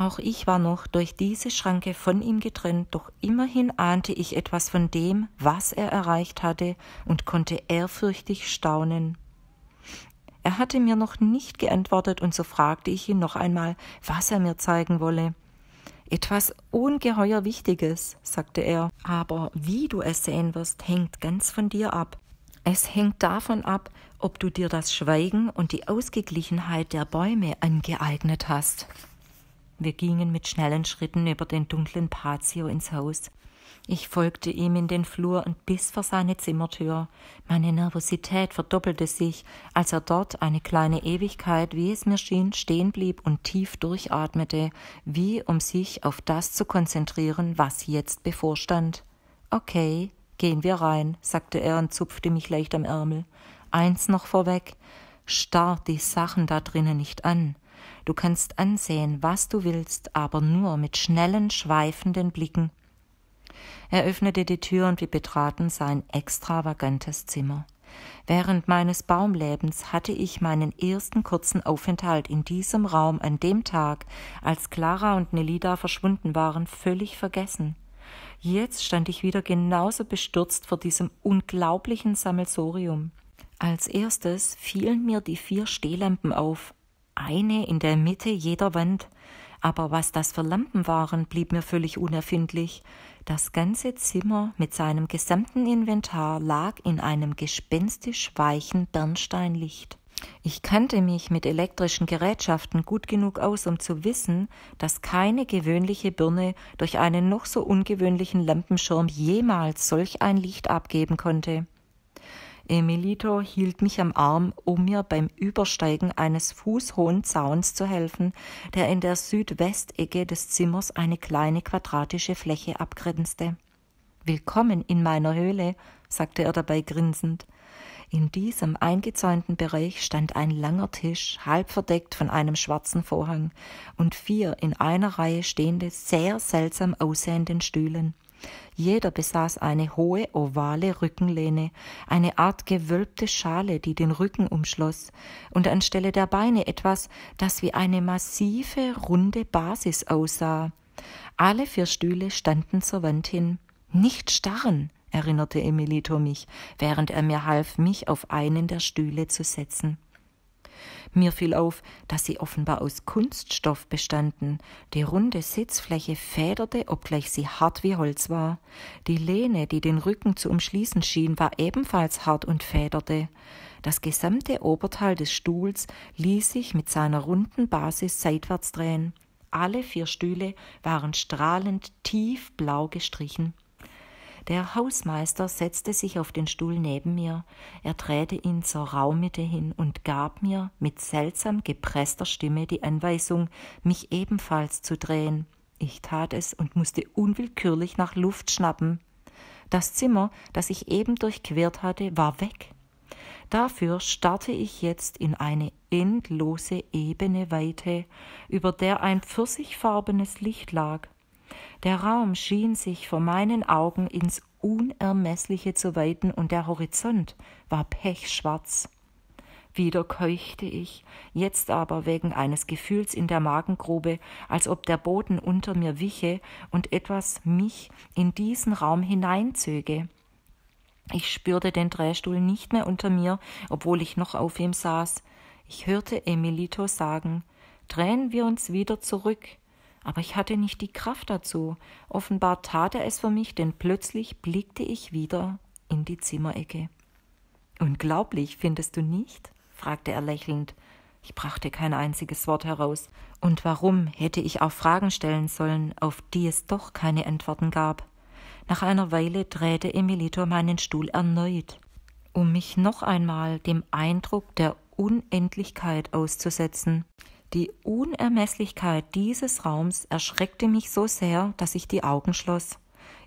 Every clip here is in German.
Auch ich war noch durch diese Schranke von ihm getrennt, doch immerhin ahnte ich etwas von dem, was er erreicht hatte, und konnte ehrfürchtig staunen. Er hatte mir noch nicht geantwortet, und so fragte ich ihn noch einmal, was er mir zeigen wolle. Etwas ungeheuer Wichtiges, sagte er, aber wie du es sehen wirst, hängt ganz von dir ab. Es hängt davon ab, ob du dir das Schweigen und die Ausgeglichenheit der Bäume angeeignet hast. Wir gingen mit schnellen Schritten über den dunklen Patio ins Haus. Ich folgte ihm in den Flur und bis vor seine Zimmertür. Meine Nervosität verdoppelte sich, als er dort eine kleine Ewigkeit, wie es mir schien, stehen blieb und tief durchatmete, wie um sich auf das zu konzentrieren, was jetzt bevorstand. Okay, gehen wir rein, sagte er und zupfte mich leicht am Ärmel. Eins noch vorweg, starr die Sachen da drinnen nicht an. Du kannst ansehen, was du willst, aber nur mit schnellen, schweifenden Blicken. Er öffnete die Tür und wir betraten sein extravagantes Zimmer. Während meines Baumlebens hatte ich meinen ersten kurzen Aufenthalt in diesem Raum an dem Tag, als Clara und Nelida verschwunden waren, völlig vergessen. Jetzt stand ich wieder genauso bestürzt vor diesem unglaublichen Sammelsorium. Als erstes fielen mir die vier Stehlampen auf, eine in der Mitte jeder Wand, aber was das für Lampen waren, blieb mir völlig unerfindlich. Das ganze Zimmer mit seinem gesamten Inventar lag in einem gespenstisch weichen Bernsteinlicht. Ich kannte mich mit elektrischen Gerätschaften gut genug aus, um zu wissen, dass keine gewöhnliche Birne durch einen noch so ungewöhnlichen Lampenschirm jemals solch ein Licht abgeben konnte. Emilito hielt mich am Arm, um mir beim Übersteigen eines fußhohen Zauns zu helfen, der in der Südwestecke des Zimmers eine kleine quadratische Fläche abgrenzte. Willkommen in meiner Höhle, sagte er dabei grinsend. In diesem eingezäunten Bereich stand ein langer Tisch, halb verdeckt von einem schwarzen Vorhang, und vier in einer Reihe stehende, sehr seltsam aussehenden Stühlen. Jeder besaß eine hohe ovale Rückenlehne, eine Art gewölbte Schale, die den Rücken umschloss, und anstelle der Beine etwas, das wie eine massive, runde Basis aussah. Alle vier Stühle standen zur Wand hin. Nicht starren, erinnerte Emilito mich, während er mir half, mich auf einen der Stühle zu setzen. Mir fiel auf, dass sie offenbar aus Kunststoff bestanden. Die runde Sitzfläche federte, obgleich sie hart wie Holz war. Die Lehne, die den Rücken zu umschließen schien, war ebenfalls hart und federte. Das gesamte Oberteil des Stuhls ließ sich mit seiner runden Basis seitwärts drehen. Alle vier Stühle waren strahlend tiefblau gestrichen. Der Hausmeister setzte sich auf den Stuhl neben mir, er drehte ihn zur Raummitte hin und gab mir mit seltsam gepresster Stimme die Anweisung, mich ebenfalls zu drehen. Ich tat es und musste unwillkürlich nach Luft schnappen. Das Zimmer, das ich eben durchquert hatte, war weg. Dafür starrte ich jetzt in eine endlose ebene Weite, über der ein pfirsichfarbenes Licht lag. Der Raum schien sich vor meinen Augen ins Unermessliche zu weiten und der Horizont war pechschwarz. Wieder keuchte ich, jetzt aber wegen eines Gefühls in der Magengrube, als ob der Boden unter mir wiche und etwas mich in diesen Raum hineinzöge. Ich spürte den Drehstuhl nicht mehr unter mir, obwohl ich noch auf ihm saß. Ich hörte Emilito sagen, drehen wir uns wieder zurück, aber ich hatte nicht die Kraft dazu. Offenbar tat er es für mich, denn plötzlich blickte ich wieder in die Zimmerecke. Unglaublich, findest du nicht? fragte er lächelnd. Ich brachte kein einziges Wort heraus. Und warum hätte ich auch Fragen stellen sollen, auf die es doch keine Antworten gab? Nach einer Weile drehte Emilito meinen Stuhl erneut, um mich noch einmal dem Eindruck der Unendlichkeit auszusetzen. Die Unermesslichkeit dieses Raums erschreckte mich so sehr, dass ich die Augen schloss.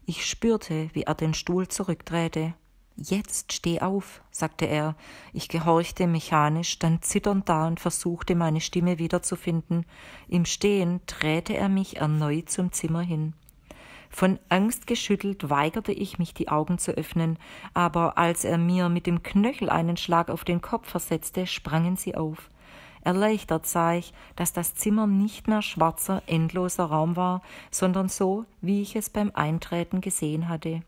Ich spürte, wie er den Stuhl zurückdrehte. Jetzt steh auf, sagte er. Ich gehorchte mechanisch, stand zitternd da und versuchte, meine Stimme wiederzufinden. Im Stehen drehte er mich erneut zum Zimmer hin. Von Angst geschüttelt weigerte ich mich, die Augen zu öffnen, aber als er mir mit dem Knöchel einen Schlag auf den Kopf versetzte, sprangen sie auf erleichtert sah ich, dass das Zimmer nicht mehr schwarzer, endloser Raum war, sondern so, wie ich es beim Eintreten gesehen hatte.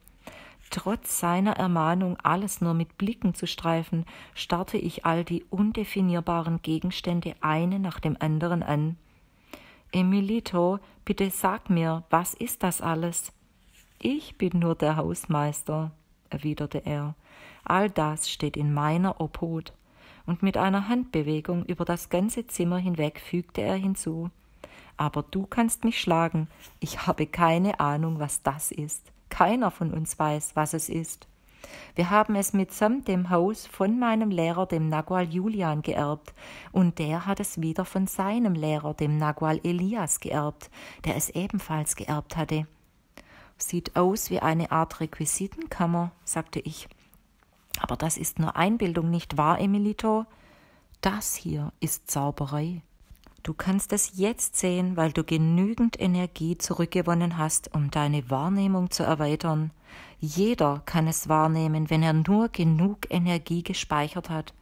Trotz seiner Ermahnung, alles nur mit Blicken zu streifen, starrte ich all die undefinierbaren Gegenstände eine nach dem anderen an. Emilito, bitte sag mir, was ist das alles? Ich bin nur der Hausmeister, erwiderte er. All das steht in meiner Obhut und mit einer Handbewegung über das ganze Zimmer hinweg fügte er hinzu Aber du kannst mich schlagen, ich habe keine Ahnung, was das ist. Keiner von uns weiß, was es ist. Wir haben es mitsamt dem Haus von meinem Lehrer, dem Nagual Julian, geerbt, und der hat es wieder von seinem Lehrer, dem Nagual Elias, geerbt, der es ebenfalls geerbt hatte. Sieht aus wie eine Art Requisitenkammer, sagte ich. Aber das ist nur Einbildung, nicht wahr, Emilito? Das hier ist Zauberei. Du kannst es jetzt sehen, weil du genügend Energie zurückgewonnen hast, um deine Wahrnehmung zu erweitern. Jeder kann es wahrnehmen, wenn er nur genug Energie gespeichert hat.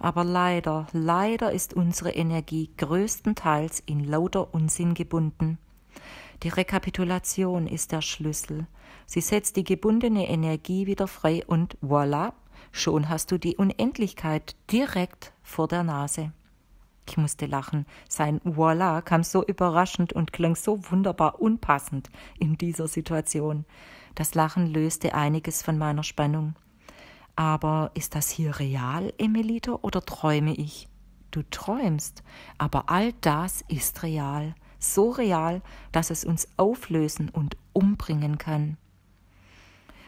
Aber leider, leider ist unsere Energie größtenteils in lauter Unsinn gebunden. Die Rekapitulation ist der Schlüssel. Sie setzt die gebundene Energie wieder frei und voilà, Schon hast du die Unendlichkeit direkt vor der Nase. Ich musste lachen. Sein Voila kam so überraschend und klang so wunderbar unpassend in dieser Situation. Das Lachen löste einiges von meiner Spannung. Aber ist das hier real, Emilito, oder träume ich? Du träumst, aber all das ist real. So real, dass es uns auflösen und umbringen kann.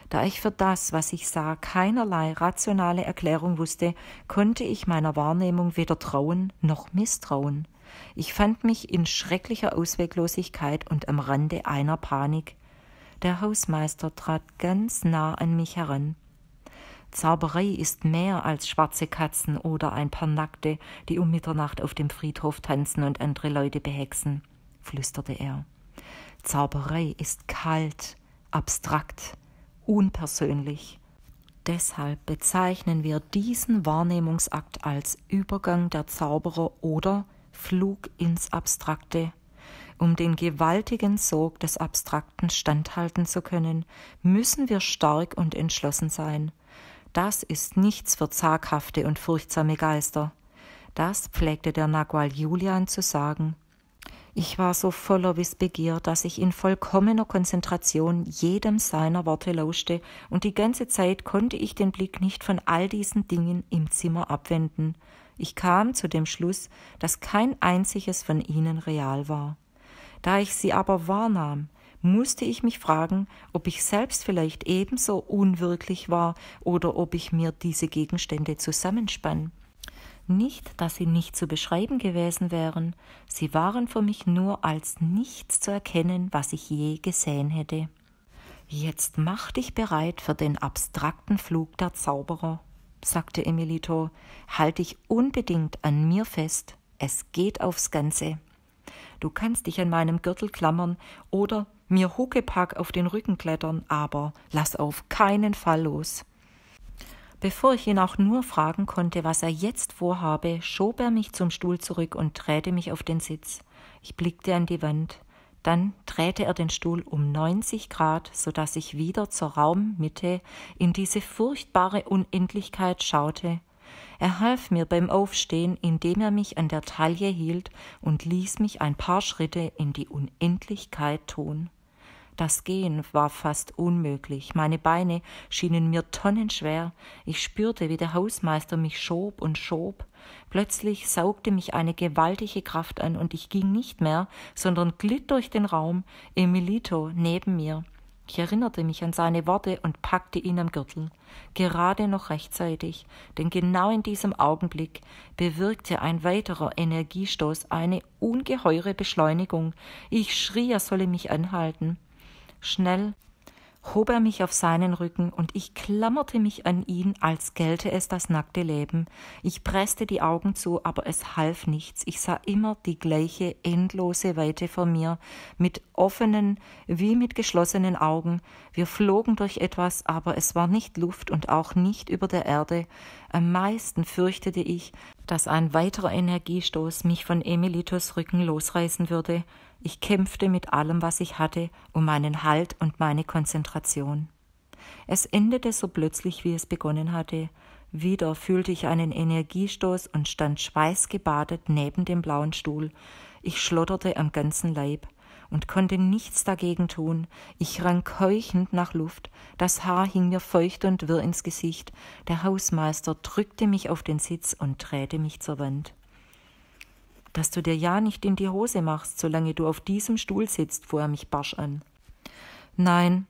Da ich für das, was ich sah, keinerlei rationale Erklärung wusste, konnte ich meiner Wahrnehmung weder trauen noch misstrauen. Ich fand mich in schrecklicher Ausweglosigkeit und am Rande einer Panik. Der Hausmeister trat ganz nah an mich heran. Zauberei ist mehr als schwarze Katzen oder ein paar Nackte, die um Mitternacht auf dem Friedhof tanzen und andere Leute behexen, flüsterte er. Zauberei ist kalt, abstrakt, unpersönlich. Deshalb bezeichnen wir diesen Wahrnehmungsakt als Übergang der Zauberer oder Flug ins Abstrakte. Um den gewaltigen Sog des Abstrakten standhalten zu können, müssen wir stark und entschlossen sein. Das ist nichts für zaghafte und furchtsame Geister. Das pflegte der Nagual Julian zu sagen ich war so voller Wissbegier, dass ich in vollkommener Konzentration jedem seiner Worte lauschte, und die ganze Zeit konnte ich den Blick nicht von all diesen Dingen im Zimmer abwenden. Ich kam zu dem Schluss, dass kein einziges von ihnen real war. Da ich sie aber wahrnahm, musste ich mich fragen, ob ich selbst vielleicht ebenso unwirklich war oder ob ich mir diese Gegenstände zusammenspann. Nicht, dass sie nicht zu beschreiben gewesen wären, sie waren für mich nur als nichts zu erkennen, was ich je gesehen hätte. Jetzt mach dich bereit für den abstrakten Flug der Zauberer, sagte Emilito, halt dich unbedingt an mir fest, es geht aufs Ganze. Du kannst dich an meinem Gürtel klammern oder mir Huckepack auf den Rücken klettern, aber lass auf keinen Fall los. Bevor ich ihn auch nur fragen konnte, was er jetzt vorhabe, schob er mich zum Stuhl zurück und drehte mich auf den Sitz. Ich blickte an die Wand. Dann drehte er den Stuhl um 90 Grad, so dass ich wieder zur Raummitte in diese furchtbare Unendlichkeit schaute. Er half mir beim Aufstehen, indem er mich an der Taille hielt und ließ mich ein paar Schritte in die Unendlichkeit tun. Das Gehen war fast unmöglich. Meine Beine schienen mir tonnenschwer. Ich spürte, wie der Hausmeister mich schob und schob. Plötzlich saugte mich eine gewaltige Kraft an und ich ging nicht mehr, sondern glitt durch den Raum, Emilito neben mir. Ich erinnerte mich an seine Worte und packte ihn am Gürtel. Gerade noch rechtzeitig, denn genau in diesem Augenblick bewirkte ein weiterer Energiestoß eine ungeheure Beschleunigung. Ich schrie, er solle mich anhalten. Schnell hob er mich auf seinen Rücken und ich klammerte mich an ihn, als gelte es das nackte Leben. Ich presste die Augen zu, aber es half nichts. Ich sah immer die gleiche endlose Weite vor mir, mit offenen wie mit geschlossenen Augen. Wir flogen durch etwas, aber es war nicht Luft und auch nicht über der Erde. Am meisten fürchtete ich, dass ein weiterer Energiestoß mich von Emilitos Rücken losreißen würde ich kämpfte mit allem, was ich hatte, um meinen Halt und meine Konzentration. Es endete so plötzlich, wie es begonnen hatte. Wieder fühlte ich einen Energiestoß und stand schweißgebadet neben dem blauen Stuhl. Ich schlotterte am ganzen Leib und konnte nichts dagegen tun. Ich rang keuchend nach Luft. Das Haar hing mir feucht und wirr ins Gesicht. Der Hausmeister drückte mich auf den Sitz und drehte mich zur Wand dass du dir ja nicht in die Hose machst, solange du auf diesem Stuhl sitzt, fuhr er mich barsch an. Nein,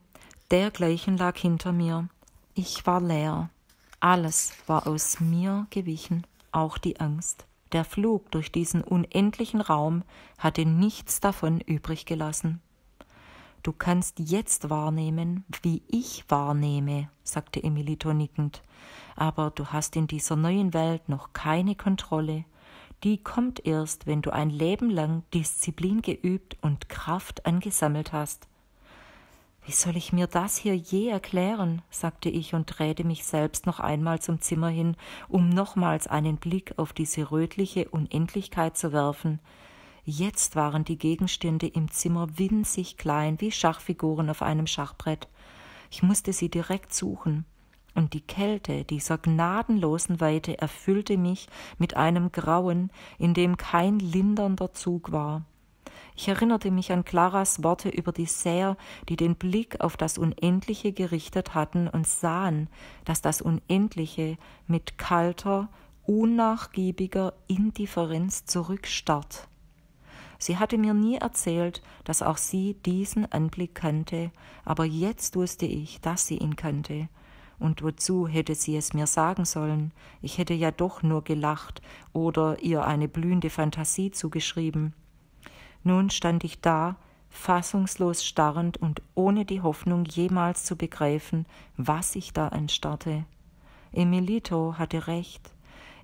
dergleichen lag hinter mir. Ich war leer. Alles war aus mir gewichen, auch die Angst. Der Flug durch diesen unendlichen Raum hatte nichts davon übrig gelassen. Du kannst jetzt wahrnehmen, wie ich wahrnehme, sagte Emilito nickend, aber du hast in dieser neuen Welt noch keine Kontrolle die kommt erst, wenn du ein Leben lang Disziplin geübt und Kraft angesammelt hast. Wie soll ich mir das hier je erklären? sagte ich und drehte mich selbst noch einmal zum Zimmer hin, um nochmals einen Blick auf diese rötliche Unendlichkeit zu werfen. Jetzt waren die Gegenstände im Zimmer winzig klein wie Schachfiguren auf einem Schachbrett. Ich musste sie direkt suchen und die Kälte dieser gnadenlosen Weite erfüllte mich mit einem Grauen, in dem kein lindernder Zug war. Ich erinnerte mich an Claras Worte über die Säer, die den Blick auf das Unendliche gerichtet hatten und sahen, dass das Unendliche mit kalter, unnachgiebiger Indifferenz zurückstarrt. Sie hatte mir nie erzählt, dass auch sie diesen Anblick kannte, aber jetzt wusste ich, dass sie ihn kannte, und wozu hätte sie es mir sagen sollen? Ich hätte ja doch nur gelacht oder ihr eine blühende Fantasie zugeschrieben. Nun stand ich da, fassungslos starrend und ohne die Hoffnung, jemals zu begreifen, was ich da anstarrte. Emilito hatte recht.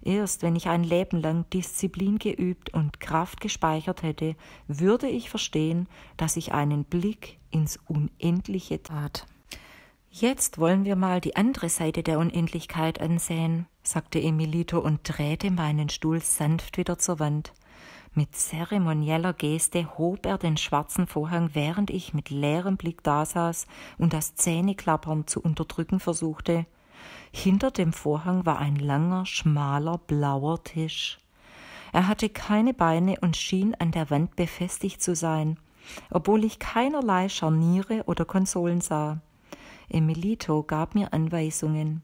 Erst wenn ich ein Leben lang Disziplin geübt und Kraft gespeichert hätte, würde ich verstehen, dass ich einen Blick ins Unendliche tat. Jetzt wollen wir mal die andere Seite der Unendlichkeit ansehen, sagte Emilito und drehte meinen Stuhl sanft wieder zur Wand. Mit zeremonieller Geste hob er den schwarzen Vorhang, während ich mit leerem Blick dasaß und das Zähneklappern zu unterdrücken versuchte. Hinter dem Vorhang war ein langer, schmaler, blauer Tisch. Er hatte keine Beine und schien an der Wand befestigt zu sein, obwohl ich keinerlei Scharniere oder Konsolen sah. Emilito gab mir Anweisungen.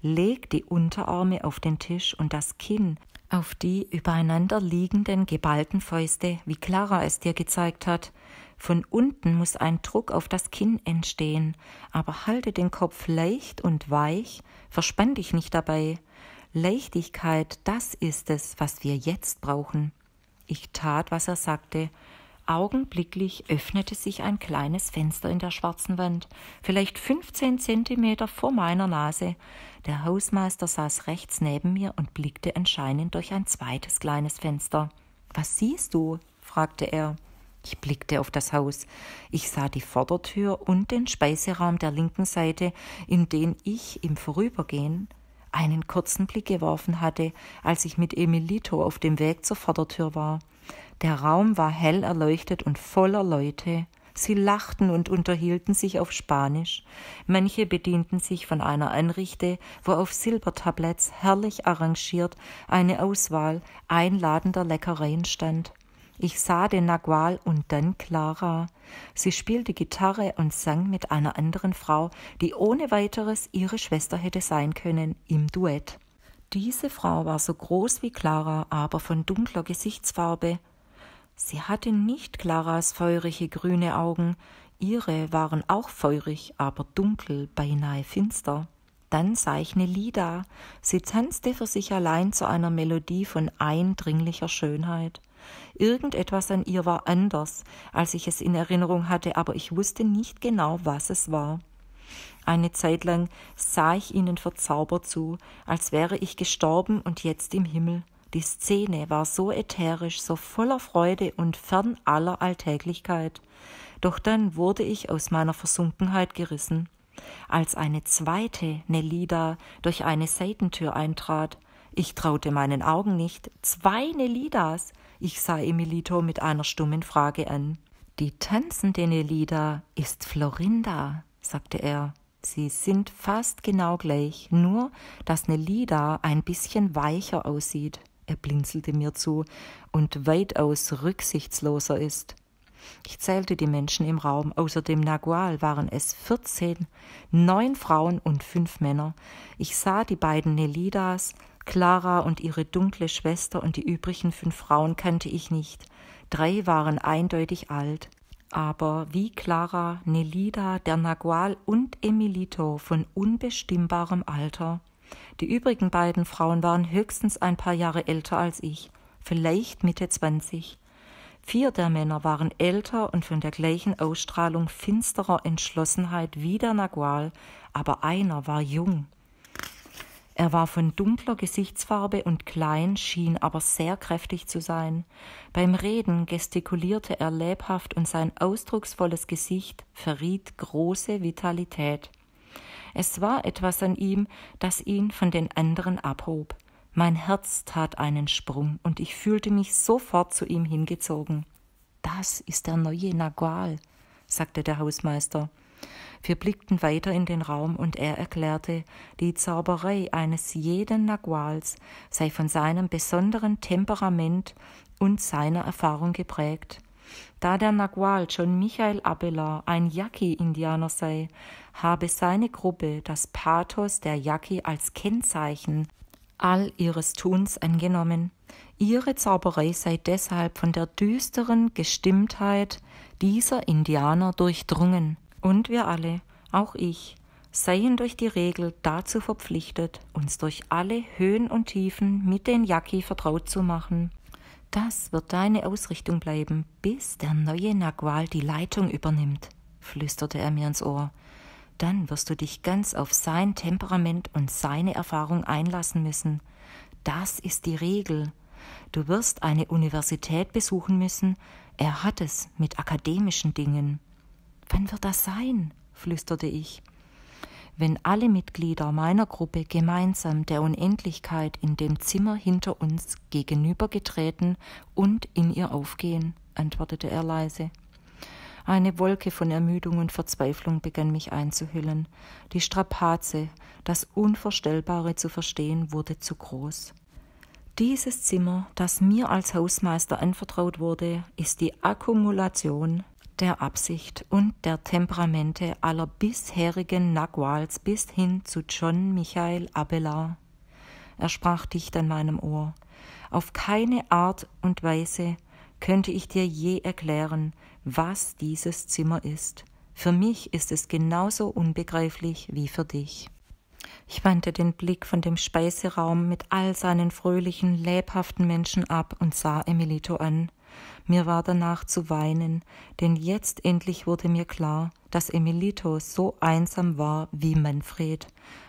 Leg die Unterarme auf den Tisch und das Kinn auf die übereinander liegenden geballten Fäuste, wie Clara es dir gezeigt hat. Von unten muss ein Druck auf das Kinn entstehen, aber halte den Kopf leicht und weich, verspann dich nicht dabei. Leichtigkeit, das ist es, was wir jetzt brauchen. Ich tat, was er sagte, Augenblicklich öffnete sich ein kleines Fenster in der schwarzen Wand, vielleicht 15 Zentimeter vor meiner Nase. Der Hausmeister saß rechts neben mir und blickte anscheinend durch ein zweites kleines Fenster. Was siehst du? fragte er. Ich blickte auf das Haus. Ich sah die Vordertür und den Speiseraum der linken Seite, in den ich im Vorübergehen einen kurzen Blick geworfen hatte, als ich mit Emilito auf dem Weg zur Vordertür war. Der Raum war hell erleuchtet und voller Leute. Sie lachten und unterhielten sich auf Spanisch. Manche bedienten sich von einer Anrichte, wo auf Silbertabletts herrlich arrangiert eine Auswahl einladender Leckereien stand. Ich sah den Nagual und dann Clara. Sie spielte Gitarre und sang mit einer anderen Frau, die ohne weiteres ihre Schwester hätte sein können, im Duett. Diese Frau war so groß wie Clara, aber von dunkler Gesichtsfarbe. Sie hatte nicht Claras feurige grüne Augen, ihre waren auch feurig, aber dunkel, beinahe finster. Dann sah ich eine Lida. Sie tanzte für sich allein zu einer Melodie von eindringlicher Schönheit. Irgendetwas an ihr war anders, als ich es in Erinnerung hatte, aber ich wusste nicht genau, was es war. Eine Zeit lang sah ich ihnen verzaubert zu, als wäre ich gestorben und jetzt im Himmel. Die Szene war so ätherisch, so voller Freude und fern aller Alltäglichkeit. Doch dann wurde ich aus meiner Versunkenheit gerissen, als eine zweite Nelida durch eine Seitentür eintrat. Ich traute meinen Augen nicht. Zwei Nelidas. Ich sah Emilito mit einer stummen Frage an. Die tanzende Nelida ist Florinda, sagte er. Sie sind fast genau gleich, nur dass Nelida ein bisschen weicher aussieht, er blinzelte mir zu, und weitaus rücksichtsloser ist. Ich zählte die Menschen im Raum, außer dem Nagual waren es vierzehn, neun Frauen und fünf Männer. Ich sah die beiden Nelidas, Clara und ihre dunkle Schwester und die übrigen fünf Frauen kannte ich nicht. Drei waren eindeutig alt, aber wie Clara, Nelida, der Nagual und Emilito von unbestimmbarem Alter. Die übrigen beiden Frauen waren höchstens ein paar Jahre älter als ich, vielleicht Mitte zwanzig. Vier der Männer waren älter und von der gleichen Ausstrahlung finsterer Entschlossenheit wie der Nagual, aber einer war jung. Er war von dunkler Gesichtsfarbe und klein, schien aber sehr kräftig zu sein. Beim Reden gestikulierte er lebhaft und sein ausdrucksvolles Gesicht verriet große Vitalität. Es war etwas an ihm, das ihn von den anderen abhob. Mein Herz tat einen Sprung und ich fühlte mich sofort zu ihm hingezogen. Das ist der neue Nagual, sagte der Hausmeister. Wir blickten weiter in den Raum und er erklärte, die Zauberei eines jeden Naguals sei von seinem besonderen Temperament und seiner Erfahrung geprägt. Da der Nagual John Michael Abelard ein Yaqui-Indianer sei, habe seine Gruppe das Pathos der Yaqui als Kennzeichen all ihres Tuns angenommen. Ihre Zauberei sei deshalb von der düsteren Gestimmtheit dieser Indianer durchdrungen. Und wir alle, auch ich, seien durch die Regel dazu verpflichtet, uns durch alle Höhen und Tiefen mit den Yaki vertraut zu machen. Das wird deine Ausrichtung bleiben, bis der neue Nagual die Leitung übernimmt, flüsterte er mir ins Ohr. Dann wirst du dich ganz auf sein Temperament und seine Erfahrung einlassen müssen. Das ist die Regel. Du wirst eine Universität besuchen müssen. Er hat es mit akademischen Dingen. Wann wird das sein? flüsterte ich. Wenn alle Mitglieder meiner Gruppe gemeinsam der Unendlichkeit in dem Zimmer hinter uns gegenübergetreten und in ihr aufgehen, antwortete er leise. Eine Wolke von Ermüdung und Verzweiflung begann mich einzuhüllen. Die Strapaze, das Unvorstellbare zu verstehen, wurde zu groß. Dieses Zimmer, das mir als Hausmeister anvertraut wurde, ist die Akkumulation der Absicht und der Temperamente aller bisherigen Naguals bis hin zu John Michael Abelard. Er sprach dicht an meinem Ohr. Auf keine Art und Weise könnte ich dir je erklären, was dieses Zimmer ist. Für mich ist es genauso unbegreiflich wie für dich. Ich wandte den Blick von dem Speiseraum mit all seinen fröhlichen, lebhaften Menschen ab und sah Emilito an. Mir war danach zu weinen, denn jetzt endlich wurde mir klar, dass Emilito so einsam war wie Manfred,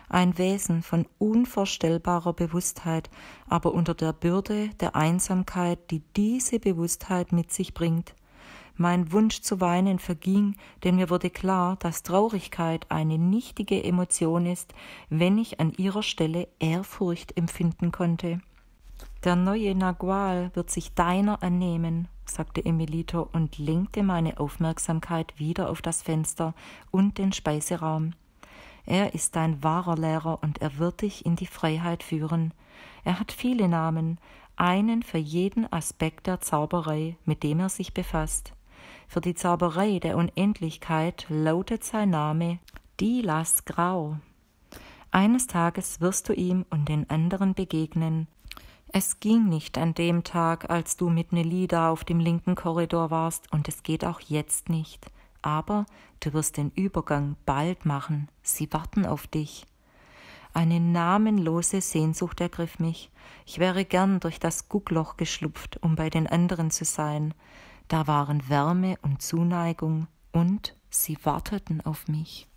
ein Wesen von unvorstellbarer Bewusstheit, aber unter der Bürde der Einsamkeit, die diese Bewusstheit mit sich bringt. Mein Wunsch zu weinen verging, denn mir wurde klar, dass Traurigkeit eine nichtige Emotion ist, wenn ich an ihrer Stelle Ehrfurcht empfinden konnte. Der neue Nagual wird sich deiner annehmen, sagte Emilito und lenkte meine Aufmerksamkeit wieder auf das Fenster und den Speiseraum. Er ist dein wahrer Lehrer und er wird dich in die Freiheit führen. Er hat viele Namen, einen für jeden Aspekt der Zauberei, mit dem er sich befasst. Für die Zauberei der Unendlichkeit lautet sein Name Dilas Grau. Eines Tages wirst du ihm und den anderen begegnen, es ging nicht an dem Tag, als du mit Nelida auf dem linken Korridor warst, und es geht auch jetzt nicht. Aber du wirst den Übergang bald machen. Sie warten auf dich. Eine namenlose Sehnsucht ergriff mich. Ich wäre gern durch das Guckloch geschlupft, um bei den anderen zu sein. Da waren Wärme und Zuneigung, und sie warteten auf mich.